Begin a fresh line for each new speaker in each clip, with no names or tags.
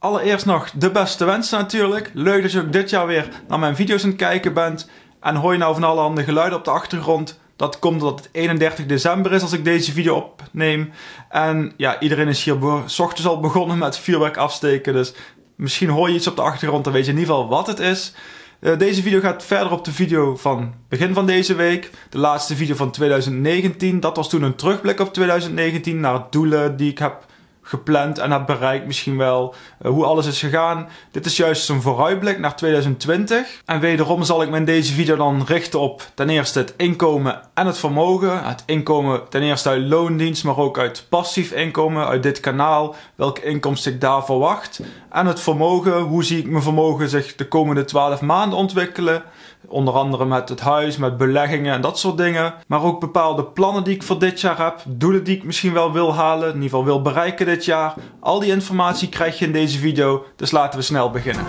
Allereerst nog de beste wensen natuurlijk. Leuk dat je ook dit jaar weer naar mijn video's aan het kijken bent. En hoor je nou van alle handen geluiden op de achtergrond. Dat komt omdat het 31 december is als ik deze video opneem. En ja, iedereen is hier s ochtends al begonnen met vuurwerk afsteken. Dus misschien hoor je iets op de achtergrond, dan weet je in ieder geval wat het is. Eh, deze video gaat verder op de video van begin van deze week. De laatste video van 2019. Dat was toen een terugblik op 2019 naar doelen die ik heb gepland en heb bereikt misschien wel eh, hoe alles is gegaan. Dit is juist een vooruitblik naar 2020. En wederom zal ik me in deze video dan richten op ten eerste het inkomen en het vermogen. Het inkomen ten eerste uit loondienst, maar ook uit passief inkomen, uit dit kanaal, welke inkomsten ik daar verwacht. En het vermogen, hoe zie ik mijn vermogen zich de komende 12 maanden ontwikkelen. Onder andere met het huis, met beleggingen en dat soort dingen. Maar ook bepaalde plannen die ik voor dit jaar heb. Doelen die ik misschien wel wil halen, in ieder geval wil bereiken dit jaar. Al die informatie krijg je in deze video, dus laten we snel beginnen.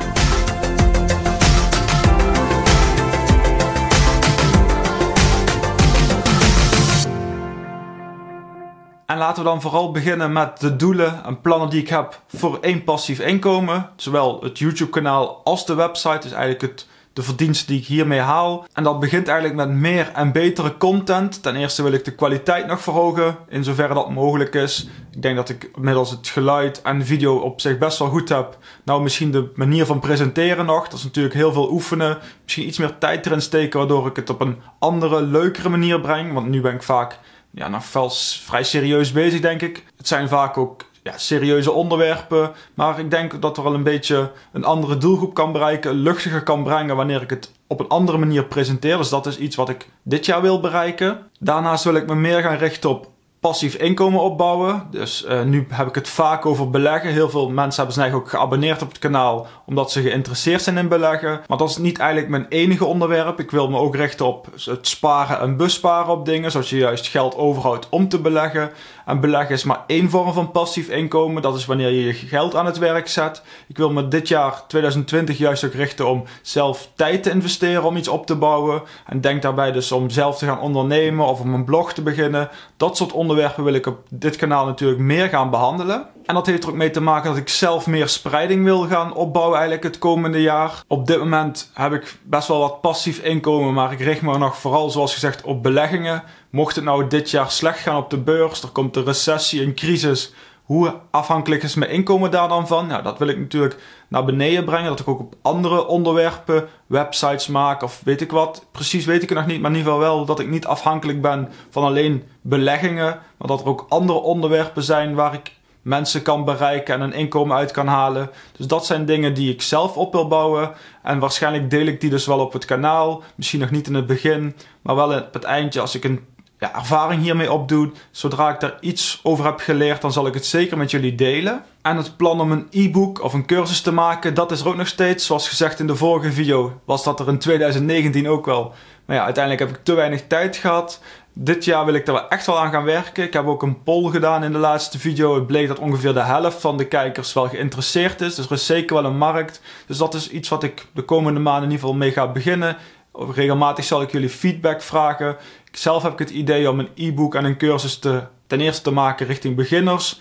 En laten we dan vooral beginnen met de doelen en plannen die ik heb voor één passief inkomen. Zowel het YouTube kanaal als de website, dus eigenlijk het de verdiensten die ik hiermee haal. En dat begint eigenlijk met meer en betere content. Ten eerste wil ik de kwaliteit nog verhogen, in zoverre dat mogelijk is. Ik denk dat ik middels het geluid en video op zich best wel goed heb. Nou, misschien de manier van presenteren nog. Dat is natuurlijk heel veel oefenen. Misschien iets meer tijd erin steken, waardoor ik het op een andere, leukere manier breng. Want nu ben ik vaak ja, nog vals, vrij serieus bezig, denk ik. Het zijn vaak ook ja, serieuze onderwerpen. Maar ik denk dat er al een beetje een andere doelgroep kan bereiken, luchtiger kan brengen wanneer ik het op een andere manier presenteer. Dus dat is iets wat ik dit jaar wil bereiken. Daarnaast wil ik me meer gaan richten op passief inkomen opbouwen. Dus eh, nu heb ik het vaak over beleggen. Heel veel mensen hebben zich ook geabonneerd op het kanaal omdat ze geïnteresseerd zijn in beleggen. Maar dat is niet eigenlijk mijn enige onderwerp. Ik wil me ook richten op het sparen en besparen op dingen, zoals je juist geld overhoudt om te beleggen. En beleggen is maar één vorm van passief inkomen. Dat is wanneer je je geld aan het werk zet. Ik wil me dit jaar 2020 juist ook richten om zelf tijd te investeren om iets op te bouwen. En denk daarbij dus om zelf te gaan ondernemen of om een blog te beginnen. Dat soort onderwerpen wil ik op dit kanaal natuurlijk meer gaan behandelen. En dat heeft er ook mee te maken dat ik zelf meer spreiding wil gaan opbouwen eigenlijk het komende jaar. Op dit moment heb ik best wel wat passief inkomen, maar ik richt me nog vooral zoals gezegd op beleggingen mocht het nou dit jaar slecht gaan op de beurs, er komt een recessie, een crisis. Hoe afhankelijk is mijn inkomen daar dan van? Nou, dat wil ik natuurlijk naar beneden brengen. Dat ik ook op andere onderwerpen websites maak of weet ik wat. Precies weet ik het nog niet, maar in ieder geval wel dat ik niet afhankelijk ben van alleen beleggingen. Maar dat er ook andere onderwerpen zijn waar ik mensen kan bereiken en een inkomen uit kan halen. Dus dat zijn dingen die ik zelf op wil bouwen. En waarschijnlijk deel ik die dus wel op het kanaal. Misschien nog niet in het begin, maar wel op het eindje als ik een ja, ervaring hiermee opdoet. Zodra ik daar iets over heb geleerd, dan zal ik het zeker met jullie delen. En het plan om een e-book of een cursus te maken, dat is er ook nog steeds. Zoals gezegd in de vorige video, was dat er in 2019 ook wel. Maar ja, uiteindelijk heb ik te weinig tijd gehad. Dit jaar wil ik er wel echt wel aan gaan werken. Ik heb ook een poll gedaan in de laatste video. Het bleek dat ongeveer de helft van de kijkers wel geïnteresseerd is. Dus er is zeker wel een markt. Dus dat is iets wat ik de komende maanden in ieder geval mee ga beginnen. Regelmatig zal ik jullie feedback vragen. Zelf heb ik het idee om een e-book en een cursus te, ten eerste te maken richting beginners.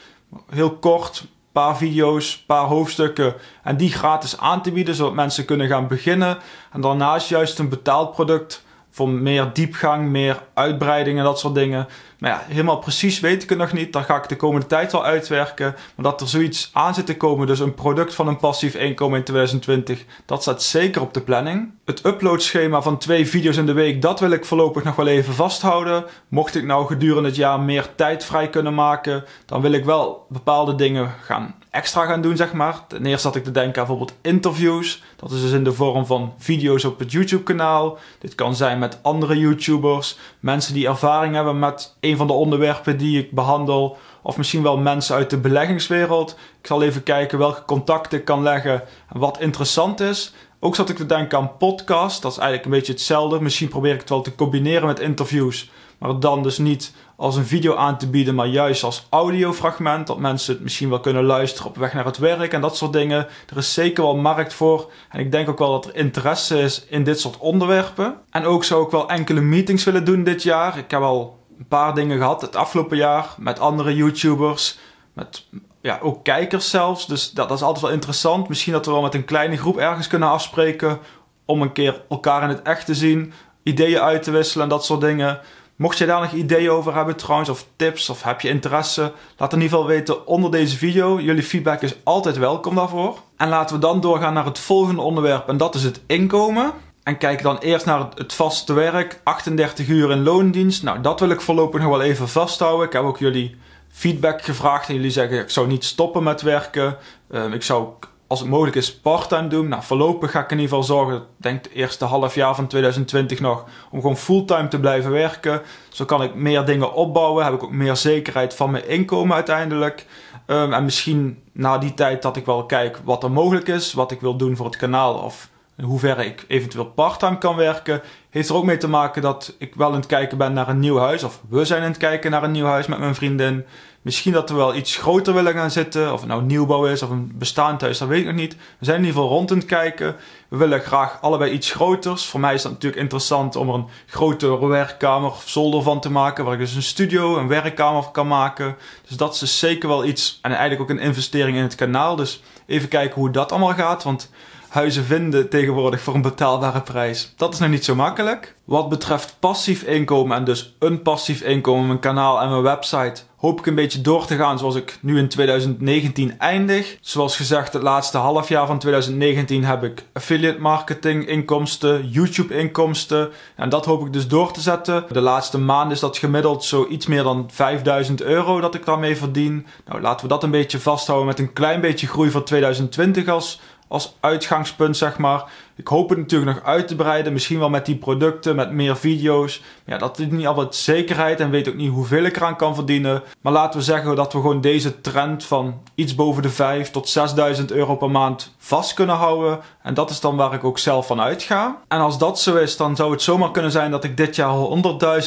Heel kort, een paar video's, een paar hoofdstukken. En die gratis aan te bieden, zodat mensen kunnen gaan beginnen. En daarnaast juist een betaald product voor meer diepgang, meer uitbreiding en dat soort dingen. Maar ja, helemaal precies weet ik het nog niet. Daar ga ik de komende tijd wel uitwerken. Maar dat er zoiets aan zit te komen, dus een product van een passief inkomen in 2020, dat staat zeker op de planning. Het uploadschema van twee video's in de week, dat wil ik voorlopig nog wel even vasthouden. Mocht ik nou gedurende het jaar meer tijd vrij kunnen maken, dan wil ik wel bepaalde dingen gaan extra gaan doen, zeg maar. Ten eerste had ik te denken aan bijvoorbeeld interviews. Dat is dus in de vorm van video's op het YouTube-kanaal. Dit kan zijn met andere YouTubers, mensen die ervaring hebben met een van de onderwerpen die ik behandel. Of misschien wel mensen uit de beleggingswereld. Ik zal even kijken welke contacten ik kan leggen en wat interessant is. Ook zat ik te denken aan podcast. Dat is eigenlijk een beetje hetzelfde. Misschien probeer ik het wel te combineren met interviews. Maar dan dus niet als een video aan te bieden, maar juist als audiofragment. Dat mensen het misschien wel kunnen luisteren op weg naar het werk en dat soort dingen. Er is zeker wel markt voor. En ik denk ook wel dat er interesse is in dit soort onderwerpen. En ook zou ik wel enkele meetings willen doen dit jaar. Ik heb al een paar dingen gehad het afgelopen jaar met andere YouTubers. Met ja, ook kijkers zelfs. Dus dat, dat is altijd wel interessant. Misschien dat we wel met een kleine groep ergens kunnen afspreken. Om een keer elkaar in het echt te zien. Ideeën uit te wisselen en dat soort dingen. Mocht je daar nog ideeën over hebben trouwens, of tips, of heb je interesse, laat in ieder geval weten onder deze video. Jullie feedback is altijd welkom daarvoor. En laten we dan doorgaan naar het volgende onderwerp en dat is het inkomen. En kijk dan eerst naar het vaste werk. 38 uur in loondienst. Nou, dat wil ik voorlopig nog wel even vasthouden. Ik heb ook jullie feedback gevraagd. En jullie zeggen, ik zou niet stoppen met werken. Ehm, ik zou, als het mogelijk is, parttime doen. Nou, voorlopig ga ik in ieder geval zorgen, ik denk het eerste half jaar van 2020 nog, om gewoon fulltime te blijven werken. Zo kan ik meer dingen opbouwen. Heb ik ook meer zekerheid van mijn inkomen uiteindelijk. Ehm, en misschien na die tijd dat ik wel kijk wat er mogelijk is, wat ik wil doen voor het kanaal of in hoeverre ik eventueel parttime kan werken, heeft er ook mee te maken dat ik wel aan het kijken ben naar een nieuw huis. Of we zijn aan het kijken naar een nieuw huis met mijn vriendin. Misschien dat we wel iets groter willen gaan zitten. Of het nou nieuwbouw is of een bestaand huis, dat weet ik nog niet. We zijn in ieder geval rond aan het kijken. We willen graag allebei iets groters. Voor mij is dat natuurlijk interessant om er een grotere werkkamer of zolder van te maken. Waar ik dus een studio, een werkkamer van kan maken. Dus dat is dus zeker wel iets. En eigenlijk ook een investering in het kanaal. Dus even kijken hoe dat allemaal gaat. Want huizen vinden tegenwoordig voor een betaalbare prijs. Dat is nog niet zo makkelijk. Wat betreft passief inkomen en dus een passief inkomen, mijn kanaal en mijn website, hoop ik een beetje door te gaan zoals ik nu in 2019 eindig. Zoals gezegd, het laatste half jaar van 2019 heb ik affiliate marketing inkomsten, YouTube inkomsten en dat hoop ik dus door te zetten. De laatste maand is dat gemiddeld zo iets meer dan 5000 euro dat ik daarmee verdien. Nou, laten we dat een beetje vasthouden met een klein beetje groei van 2020 als als uitgangspunt, zeg maar. Ik hoop het natuurlijk nog uit te breiden, misschien wel met die producten, met meer video's. ja, dat is niet altijd zekerheid en weet ook niet hoeveel ik eraan kan verdienen. Maar laten we zeggen dat we gewoon deze trend van iets boven de 5 tot 6000 euro per maand vast kunnen houden. En dat is dan waar ik ook zelf van uitga. En als dat zo is, dan zou het zomaar kunnen zijn dat ik dit jaar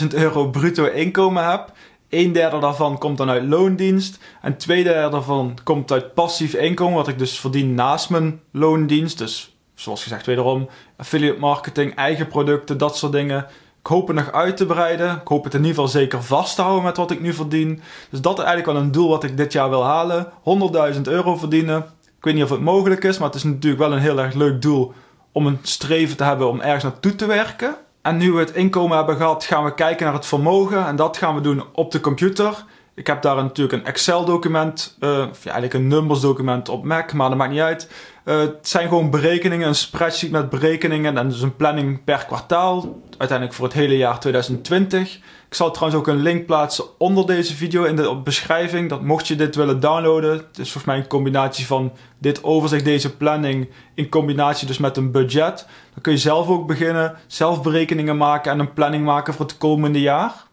100.000 euro bruto inkomen heb. Een derde daarvan komt dan uit loondienst. En twee derde daarvan komt uit passief inkomen, wat ik dus verdien naast mijn loondienst. Dus zoals gezegd, wederom affiliate marketing, eigen producten, dat soort dingen. Ik hoop het nog uit te breiden. Ik hoop het in ieder geval zeker vast te houden met wat ik nu verdien. Dus dat is eigenlijk wel een doel wat ik dit jaar wil halen. 100.000 euro verdienen. Ik weet niet of het mogelijk is, maar het is natuurlijk wel een heel erg leuk doel om een streven te hebben om ergens naartoe te werken. En nu we het inkomen hebben gehad, gaan we kijken naar het vermogen. En dat gaan we doen op de computer. Ik heb daar natuurlijk een Excel-document, uh, of eigenlijk een numbers-document op Mac, maar dat maakt niet uit. Uh, het zijn gewoon berekeningen, een spreadsheet met berekeningen en dus een planning per kwartaal. Uiteindelijk voor het hele jaar 2020. Ik zal trouwens ook een link plaatsen onder deze video in de beschrijving. Dat mocht je dit willen downloaden. Het is volgens mij een combinatie van dit overzicht, deze planning. In combinatie dus met een budget. Dan kun je zelf ook beginnen. Zelf berekeningen maken en een planning maken voor het komende jaar.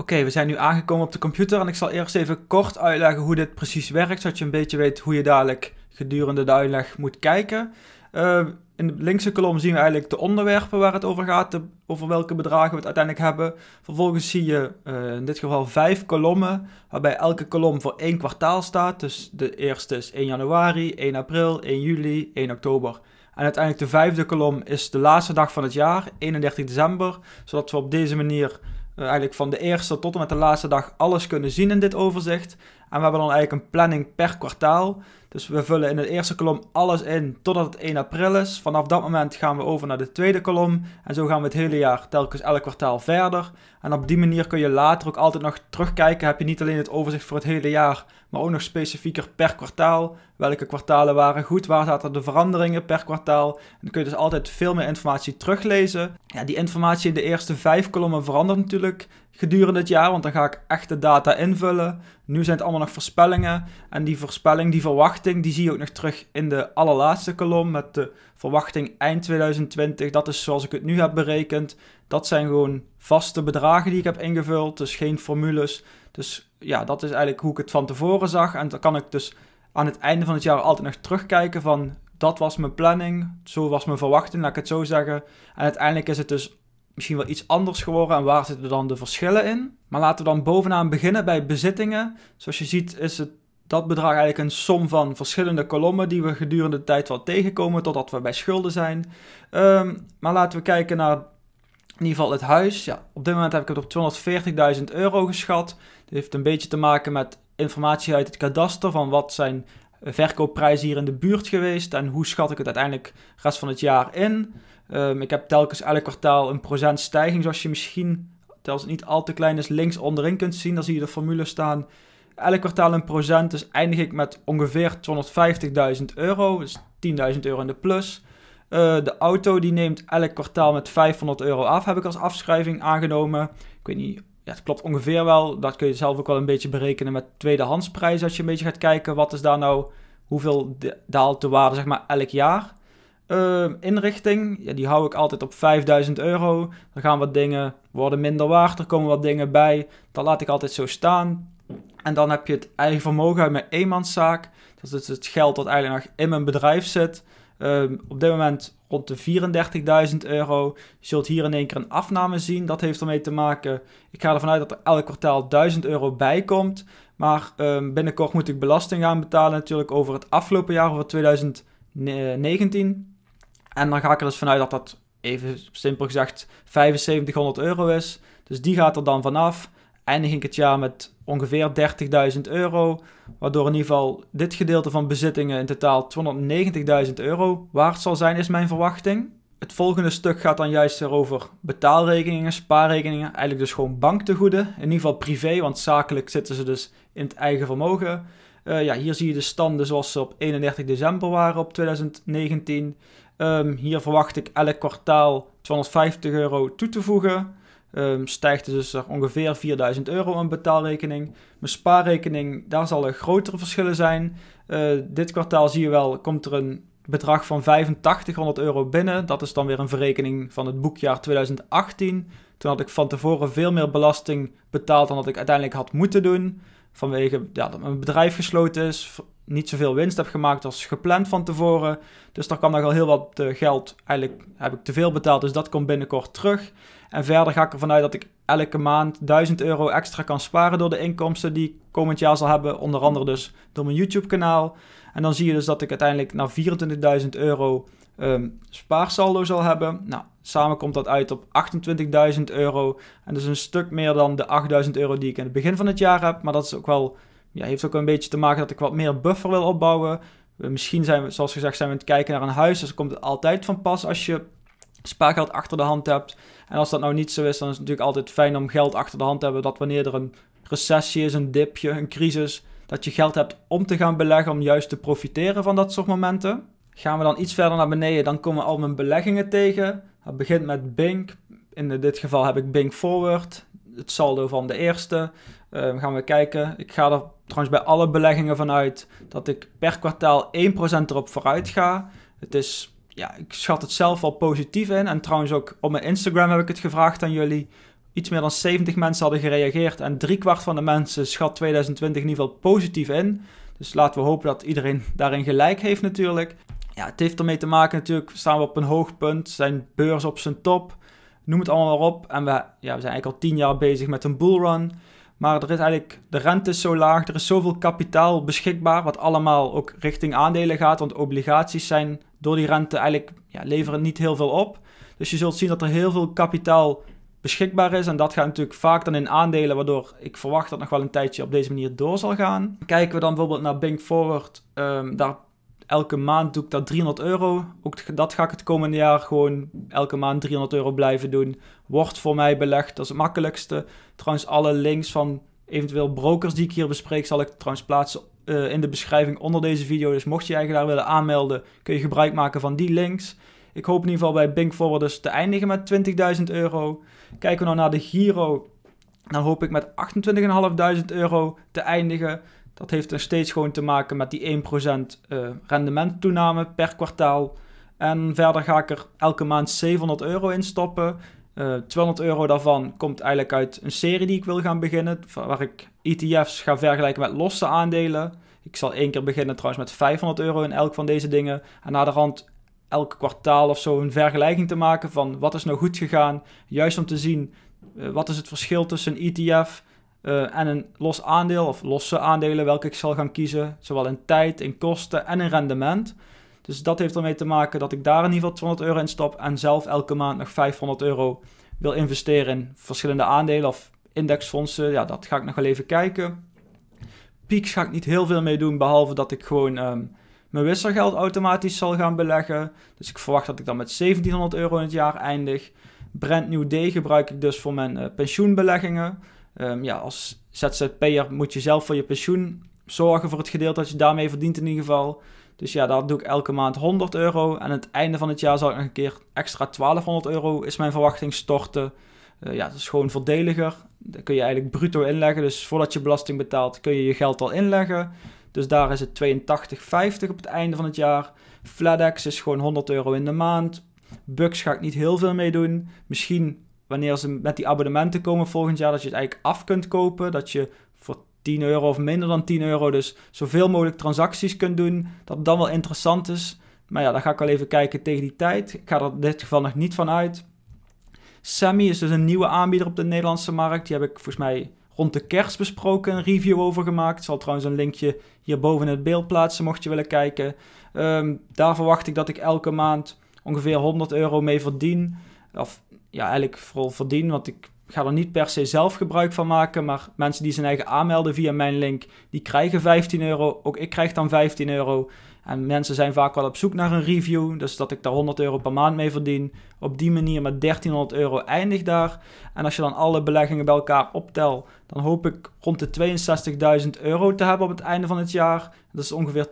Oké, we zijn nu aangekomen op de computer en ik zal eerst even kort uitleggen hoe dit precies werkt, zodat je een beetje weet hoe je dadelijk gedurende de uitleg moet kijken. Eh, in de linkse kolom zien we eigenlijk de onderwerpen waar het over gaat, de, over welke bedragen we het uiteindelijk hebben. Vervolgens zie je eh, in dit geval vijf kolommen, waarbij elke kolom voor één kwartaal staat. Dus de eerste is 1 januari, 1 april, 1 juli, 1 oktober. En uiteindelijk de vijfde kolom is de laatste dag van het jaar, 31 december, zodat we op deze manier eh, eigenlijk van de eerste tot en met de laatste dag alles kunnen zien in dit overzicht. En we hebben dan eigenlijk een planning per kwartaal. Dus we vullen in de eerste kolom alles in totdat het 1 april is. Vanaf dat moment gaan we over naar de tweede kolom. En zo gaan we het hele jaar telkens elk kwartaal verder. En op die manier kun je later ook altijd nog terugkijken. Heb je niet alleen het overzicht voor het hele jaar, maar ook nog specifieker per kwartaal. Welke kwartalen waren goed, waar zaten de veranderingen per kwartaal. dan kun je dus altijd veel meer informatie teruglezen. Ja, die informatie in de eerste vijf kolommen verandert natuurlijk gedurende het jaar, want dan ga ik echt de data invullen. Nu zijn het allemaal nog voorspellingen en die voorspelling, die verwachting, die zie je ook nog terug in de allerlaatste kolom met de verwachting eind 2020. Dat is zoals ik het nu heb berekend. Dat zijn gewoon vaste bedragen die ik heb ingevuld, dus geen formules. Dus ja, dat is eigenlijk hoe ik het van tevoren zag. En dan kan ik dus aan het einde van het jaar altijd nog terugkijken van dat was mijn planning, zo was mijn verwachting, laat ik het zo zeggen. En uiteindelijk is het dus misschien wel iets anders geworden en waar zitten dan de verschillen in? Maar laten we dan bovenaan beginnen bij bezittingen. Zoals je ziet is het, dat bedrag eigenlijk een som van verschillende kolommen die we gedurende de tijd wel tegenkomen totdat we bij schulden zijn. Ehm, maar laten we kijken naar in ieder geval het huis. Ja, op dit moment heb ik het op 240.000 euro geschat. Dat heeft een beetje te maken met informatie uit het kadaster van wat zijn eh, verkoopprijzen hier in de buurt geweest en hoe schat ik het uiteindelijk de rest van het jaar in. Ehm, ik heb telkens elk kwartaal een procent stijging, zoals je misschien, het niet al te klein is, links onderin kunt zien. Dan zie je de formule staan. Elk kwartaal een procent, dus eindig ik met ongeveer 250.000 euro, dus 10.000 euro in de plus. Eh, de auto die neemt elk kwartaal met 500 euro af, heb ik als afschrijving aangenomen. Ik weet niet, ja, het klopt ongeveer wel. Dat kun je zelf ook wel een beetje berekenen met tweedehandsprijs. Als je een beetje gaat kijken, wat is daar nou, hoeveel daalt de waarde zeg maar elk jaar. Ehm, inrichting, ja, die hou ik altijd op 5000 euro. Dan gaan wat dingen worden minder waard, er komen wat dingen bij. Dat laat ik altijd zo staan. En dan heb je het eigen vermogen uit mijn eenmanszaak. Dat is dus het geld dat eigenlijk nog in mijn bedrijf zit. Ehm, op dit moment rond de 34.000 euro. Je zult hier in één keer een afname zien. Dat heeft ermee te maken. Ik ga ervan uit dat er elk kwartaal 1000 euro bij komt. Maar ehm, binnenkort moet ik belasting gaan betalen natuurlijk over het afgelopen jaar, over 2019. En dan ga ik er dus vanuit dat dat, even simpel gezegd, 7500 euro is. Dus die gaat er dan vanaf. Eindig ik het jaar met ongeveer 30.000 euro. Waardoor in ieder geval dit gedeelte van bezittingen in totaal 290.000 euro waard zal zijn, is mijn verwachting. Het volgende stuk gaat dan juist over betaalrekeningen, spaarrekeningen, eigenlijk dus gewoon banktegoeden. In ieder geval privé, want zakelijk zitten ze dus in het eigen vermogen. Eh, ja, hier zie je de standen zoals ze op 31 december waren op 2019. Ehm, hier verwacht ik elk kwartaal 250 euro toe te voegen. Um, stijgt er dus ongeveer 4000 euro aan betaalrekening. Mijn spaarrekening, daar zal grotere verschillen zijn. Eh, dit kwartaal zie je wel, komt er een bedrag van 8500 euro binnen. Dat is dan weer een verrekening van het boekjaar 2018. Toen had ik van tevoren veel meer belasting betaald dan dat ik uiteindelijk had moeten doen. Vanwege ja, dat mijn bedrijf gesloten is, niet zoveel winst heb gemaakt als gepland van tevoren. Dus daar kan nog al heel wat eh, geld, eigenlijk heb ik te veel betaald, dus dat komt binnenkort terug. En verder ga ik ervan uit dat ik elke maand 1000 euro extra kan sparen door de inkomsten die ik komend jaar zal hebben. Onder andere dus door mijn YouTube kanaal. En dan zie je dus dat ik uiteindelijk naar 24.000 euro um, spaarsaldo zal hebben. Nou, Samen komt dat uit op 28.000 euro. En dat is een stuk meer dan de 8.000 euro die ik in het begin van het jaar heb. Maar dat is ook wel, ja, heeft ook een beetje te maken dat ik wat meer buffer wil opbouwen. Misschien zijn we, zoals gezegd, zijn we aan het kijken naar een huis. Dus dat komt het altijd van pas als je spaargeld achter de hand hebt. En als dat nou niet zo is, dan is het natuurlijk altijd fijn om geld achter de hand te hebben. Dat wanneer er een recessie is, een dipje, een crisis, dat je geld hebt om te gaan beleggen, om juist te profiteren van dat soort momenten. Gaan we dan iets verder naar beneden, dan komen al mijn beleggingen tegen. Het begint met Bink. In dit geval heb ik Bink Forward. Het saldo van de eerste. Ehm, gaan we kijken. Ik ga er trouwens bij alle beleggingen vanuit dat ik per kwartaal 1% erop vooruit ga. Het is, ja, ik schat het zelf al positief in. En trouwens ook op mijn Instagram heb ik het gevraagd aan jullie. Iets meer dan 70 mensen hadden gereageerd. En driekwart van de mensen schat 2020 in ieder geval positief in. Dus laten we hopen dat iedereen daarin gelijk heeft natuurlijk. Ja, het heeft ermee te maken natuurlijk, staan we op een hoog punt, zijn beurs op zijn top, noem het allemaal maar op. En we, ja, we zijn eigenlijk al tien jaar bezig met een bullrun. Maar er is eigenlijk, de rente is zo laag, er is zoveel kapitaal beschikbaar, wat allemaal ook richting aandelen gaat. Want obligaties zijn door die rente eigenlijk, ja, leveren niet heel veel op. Dus je zult zien dat er heel veel kapitaal beschikbaar is. En dat gaat natuurlijk vaak dan in aandelen, waardoor ik verwacht dat nog wel een tijdje op deze manier door zal gaan. Kijken we dan bijvoorbeeld naar Bink Forward, ehm, daar elke maand doe ik dat 300 euro. Ook dat ga ik het komende jaar gewoon elke maand 300 euro blijven doen. Wordt voor mij belegd, dat is het makkelijkste. Trouwens, alle links van eventueel brokers die ik hier bespreek, zal ik trouwens plaatsen eh, in de beschrijving onder deze video. Dus mocht je je daar willen aanmelden, kun je gebruik maken van die links. Ik hoop in ieder geval bij Bing Forwarders te eindigen met 20.000 euro. Kijken we nou naar de Giro, dan hoop ik met 28.500 euro te eindigen. Dat heeft er steeds gewoon te maken met die 1% uh, eh, rendementtoename per kwartaal. En verder ga ik er elke maand 700 euro in stoppen. 200 eh, euro daarvan komt eigenlijk uit een serie die ik wil gaan beginnen, waar ik ETF's ga vergelijken met losse aandelen. Ik zal één keer beginnen trouwens met 500 euro in elk van deze dingen. En hand elk kwartaal of zo een vergelijking te maken van wat is nou goed gegaan. Juist om te zien eh, wat is het verschil tussen een ETF eh, en een los aandeel of losse aandelen welke ik zal gaan kiezen. Zowel in tijd, in kosten en in rendement. Dus dat heeft ermee te maken dat ik daar in ieder geval 200 euro in stop. En zelf elke maand nog 500 euro wil investeren in verschillende aandelen of indexfondsen. Ja, dat ga ik nog wel even kijken. Peaks ga ik niet heel veel mee doen, behalve dat ik gewoon ehm, mijn wisselgeld automatisch zal gaan beleggen. Dus ik verwacht dat ik dan met 1700 euro in het jaar eindig. Brand New Day gebruik ik dus voor mijn eh, pensioenbeleggingen um, ja, als ZZP'er moet je zelf voor je pensioen zorgen voor het gedeelte dat je daarmee verdient in ieder geval. Dus ja, daar doe ik elke maand 100 euro. En aan het einde van het jaar zal ik nog een keer extra 1200 euro, is mijn verwachting, storten. Eh, ja, dat is gewoon voordeliger. Dan kun je eigenlijk bruto inleggen. Dus voordat je belasting betaalt, kun je je geld al inleggen. Dus daar is het 82,50 op het einde van het jaar. FlatEx is gewoon 100 euro in de maand. Bucks ga ik niet heel veel mee doen. Misschien wanneer ze met die abonnementen komen volgend jaar, dat je het eigenlijk af kunt kopen. Dat je voor 10 euro of minder dan 10 euro dus zoveel mogelijk transacties kunt doen. Dat dan wel interessant is. Maar ja, dan ga ik wel even kijken tegen die tijd. Ik ga er in dit geval nog niet van uit. Sammy is dus een nieuwe aanbieder op de Nederlandse markt. Die heb ik volgens mij rond de kerst besproken, een review over gemaakt. Ik zal trouwens een linkje hierboven in het beeld plaatsen, mocht je willen kijken. Ehm, daar verwacht ik dat ik elke maand ongeveer 100 euro mee verdien. Of ja, eigenlijk vooral verdien. Want ik ga er niet per se zelf gebruik van maken. Maar mensen die zijn eigen aanmelden via mijn link, die krijgen 15 euro. Ook ik krijg dan 15 euro. En mensen zijn vaak wel op zoek naar een review. Dus dat ik daar 100 euro per maand mee verdien. Op die manier met 1300 euro eindig daar. En als je dan alle beleggingen bij elkaar optelt, dan hoop ik rond de 62.000 euro te hebben op het einde van het jaar. Dat is ongeveer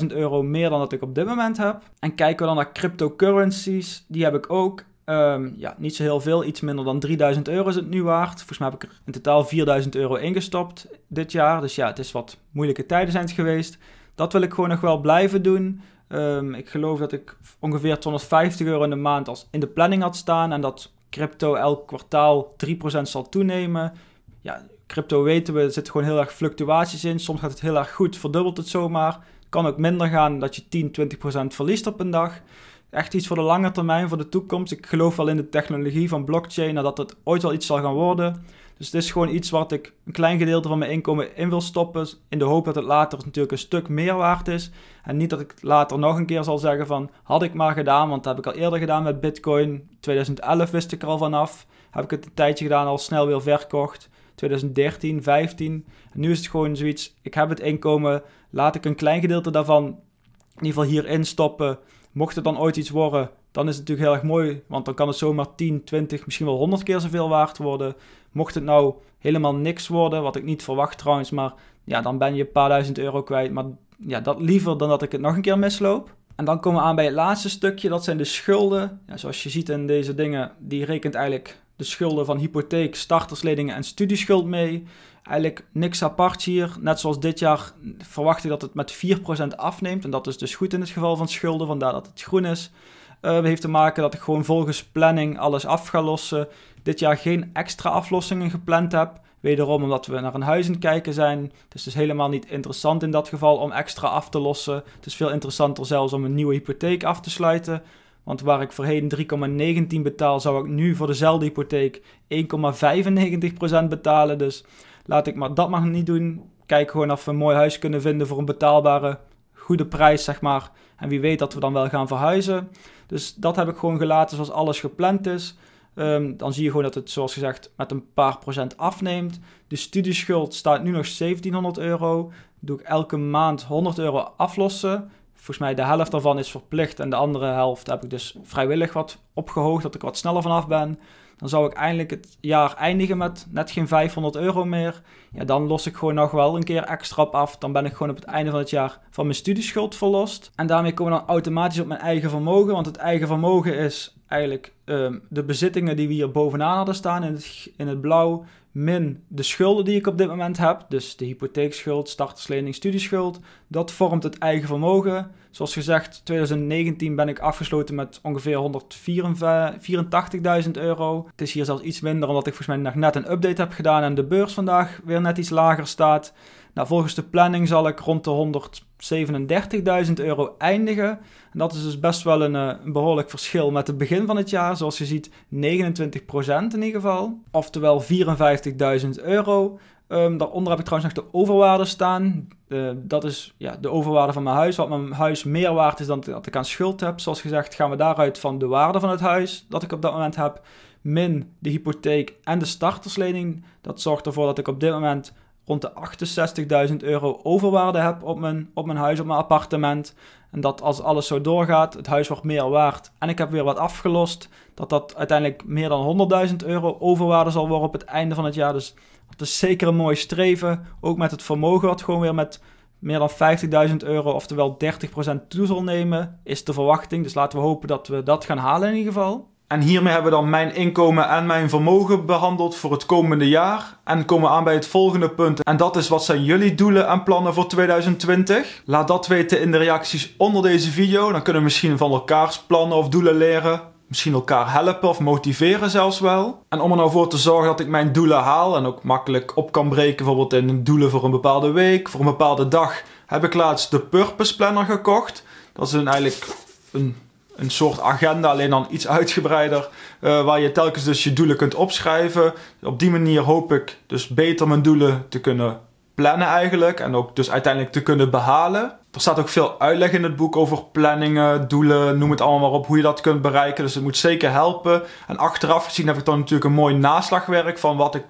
20.000 euro meer dan dat ik op dit moment heb. En kijken we dan naar cryptocurrencies, die heb ik ook. Ehm, ja, niet zo heel veel, iets minder dan 3000 euro is het nu waard. Volgens mij heb ik er in totaal 4000 euro ingestopt dit jaar. Dus ja, het is wat moeilijke tijden zijn het geweest. Dat wil ik gewoon nog wel blijven doen. Ehm, ik geloof dat ik ongeveer 250 euro in de maand als in de planning had staan. En dat crypto elk kwartaal 3% zal toenemen. Ja, crypto weten we, er zitten gewoon heel erg fluctuaties in. Soms gaat het heel erg goed, verdubbelt het zomaar. Kan ook minder gaan dat je 10, 20% verliest op een dag echt iets voor de lange termijn, voor de toekomst. Ik geloof wel in de technologie van blockchain, dat het ooit wel iets zal gaan worden. Dus het is gewoon iets wat ik een klein gedeelte van mijn inkomen in wil stoppen. In de hoop dat het later natuurlijk een stuk meer waard is. En niet dat ik later nog een keer zal zeggen van had ik maar gedaan. Want dat heb ik al eerder gedaan met bitcoin. 2011 wist ik er al vanaf. Heb ik het een tijdje gedaan al snel weer verkocht. 2013, 15. nu is het gewoon zoiets. Ik heb het inkomen. Laat ik een klein gedeelte daarvan in ieder geval hierin stoppen Mocht het dan ooit iets worden, dan is het natuurlijk heel erg mooi, want dan kan het zomaar 10, 20, misschien wel 100 keer zoveel waard worden. Mocht het nou helemaal niks worden, wat ik niet verwacht trouwens, maar ja, dan ben je een paar duizend euro kwijt. Maar ja, dat liever dan dat ik het nog een keer misloop. En dan komen we aan bij het laatste stukje, dat zijn de schulden. Ja, zoals je ziet in deze dingen, die rekent eigenlijk de schulden van hypotheek, startersledingen, en studieschuld mee eigenlijk niks apart hier. Net zoals dit jaar verwacht ik dat het met 4% afneemt. En dat is dus goed in het geval van schulden, vandaar dat het groen is. We eh, heeft te maken dat ik gewoon volgens planning alles af ga lossen. Dit jaar geen extra aflossingen gepland heb. Wederom omdat we naar een huis het kijken zijn. Het is dus helemaal niet interessant in dat geval om extra af te lossen. Het is veel interessanter zelfs om een nieuwe hypotheek af te sluiten. Want waar ik voorheen 3,19 betaal, zou ik nu voor dezelfde hypotheek 1,95% betalen. Dus laat ik maar dat maar niet doen. Kijk gewoon of we een mooi huis kunnen vinden voor een betaalbare, goede prijs, zeg maar. En wie weet dat we dan wel gaan verhuizen. Dus dat heb ik gewoon gelaten zoals alles gepland is. Ehm, dan zie je gewoon dat het, zoals gezegd, met een paar procent afneemt. De studieschuld staat nu nog 1700 euro. Doe ik elke maand 100 euro aflossen. Volgens mij de helft daarvan is verplicht en de andere helft heb ik dus vrijwillig wat opgehoogd, dat ik wat sneller vanaf ben dan zou ik eindelijk het jaar eindigen met net geen 500 euro meer. Ja, dan los ik gewoon nog wel een keer extra op af. Dan ben ik gewoon op het einde van het jaar van mijn studieschuld verlost. En daarmee komen we dan automatisch op mijn eigen vermogen, want het eigen vermogen is eigenlijk ehm, de bezittingen die we hier bovenaan hadden staan in het, in het blauw, min de schulden die ik op dit moment heb, dus de hypotheekschuld, starterslening, studieschuld, dat vormt het eigen vermogen. Zoals gezegd, 2019 ben ik afgesloten met ongeveer 184.000 euro. Het is hier zelfs iets minder omdat ik volgens mij nog net een update heb gedaan en de beurs vandaag weer net iets lager staat. Nou, volgens de planning zal ik rond de 137.000 euro eindigen. En dat is dus best wel eh, een, behoorlijk verschil met het begin van het jaar. Zoals je ziet, 29% in ieder geval. Oftewel 54.000 euro. Ehm, daaronder heb ik trouwens nog de overwaarde staan. Eh, dat is ja, de overwaarde van mijn huis. Wat mijn huis meer waard is dan dat ik aan schuld heb. Zoals gezegd gaan we daaruit van de waarde van het huis dat ik op dat moment heb. Min de hypotheek en de starterslening. Dat zorgt ervoor dat ik op dit moment rond de 68.000 euro overwaarde heb op mijn, op mijn huis, op mijn appartement. En dat als alles zo doorgaat, het huis wordt meer waard en ik heb weer wat afgelost, dat dat uiteindelijk meer dan 100.000 euro overwaarde zal worden op het einde van het jaar. Dus dat is zeker een mooi streven. Ook met het vermogen wat gewoon weer met meer dan 50.000 euro, oftewel 30% toe zal nemen, is de verwachting. Dus laten we hopen dat we dat gaan halen in ieder geval. En hiermee hebben we dan mijn inkomen en mijn vermogen behandeld voor het komende jaar. En komen we aan bij het volgende punt. En dat is wat zijn jullie doelen en plannen voor 2020? Laat dat weten in de reacties onder deze video. Dan kunnen we misschien van elkaars plannen of doelen leren. Misschien elkaar helpen of motiveren zelfs wel. En om er nou voor te zorgen dat ik mijn doelen haal en ook makkelijk op kan breken, bijvoorbeeld in doelen voor een bepaalde week, voor een bepaalde dag, heb ik laatst de Purpose Planner gekocht. Dat is een, eigenlijk een een soort agenda, alleen dan iets uitgebreider. Eh, waar je telkens dus je doelen kunt opschrijven. Op die manier hoop ik dus beter mijn doelen te kunnen plannen eigenlijk. En ook dus uiteindelijk te kunnen behalen. Er staat ook veel uitleg in het boek over planningen, doelen, noem het allemaal maar op, hoe je dat kunt bereiken. Dus het moet zeker helpen. En achteraf gezien heb ik dan natuurlijk een mooi naslagwerk van wat ik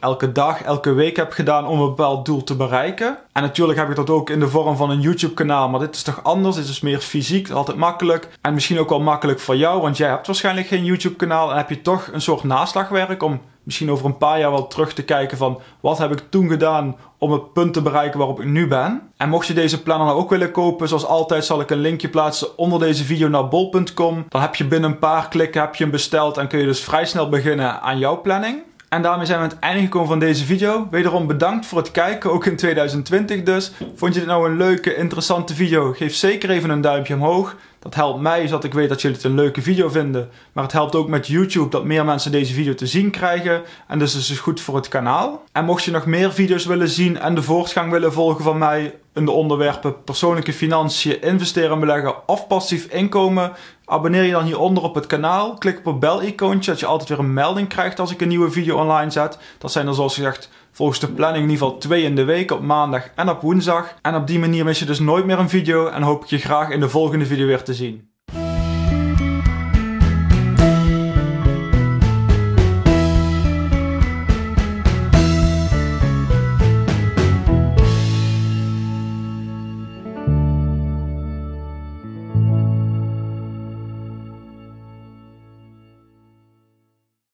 elke dag, elke week heb gedaan om een bepaald doel te bereiken. En natuurlijk heb ik dat ook in de vorm van een YouTube-kanaal, maar dit is toch anders? Dit is meer fysiek, altijd makkelijk. En misschien ook wel makkelijk voor jou, want jij hebt waarschijnlijk geen YouTube-kanaal en heb je toch een soort naslagwerk om misschien over een paar jaar wel terug te kijken van wat heb ik toen gedaan om het punt te bereiken waarop ik nu ben. En mocht je deze planner nou ook willen kopen, zoals altijd zal ik een linkje plaatsen onder deze video naar bol.com. Dan heb je binnen een paar klikken heb je hem besteld en kun je dus vrij snel beginnen aan jouw planning. En daarmee zijn we aan het einde gekomen van deze video. Wederom bedankt voor het kijken, ook in 2020 dus. Vond je dit nou een leuke, interessante video? Geef zeker even een duimpje omhoog. Dat helpt mij, zodat ik weet dat jullie het een leuke video vinden. Maar het helpt ook met YouTube dat meer mensen deze video te zien krijgen. En dus is het goed voor het kanaal. En mocht je nog meer video's willen zien en de voortgang willen volgen van mij in de onderwerpen persoonlijke financiën, investeren en beleggen of passief inkomen. Abonneer je dan hieronder op het kanaal. Klik op het bel-icoontje, dat je altijd weer een melding krijgt als ik een nieuwe video online zet. Dat zijn er zoals gezegd volgens de planning in ieder geval twee in de week, op maandag en op woensdag. En op die manier mis je dus nooit meer een video en hoop ik je graag in de volgende video weer te zien.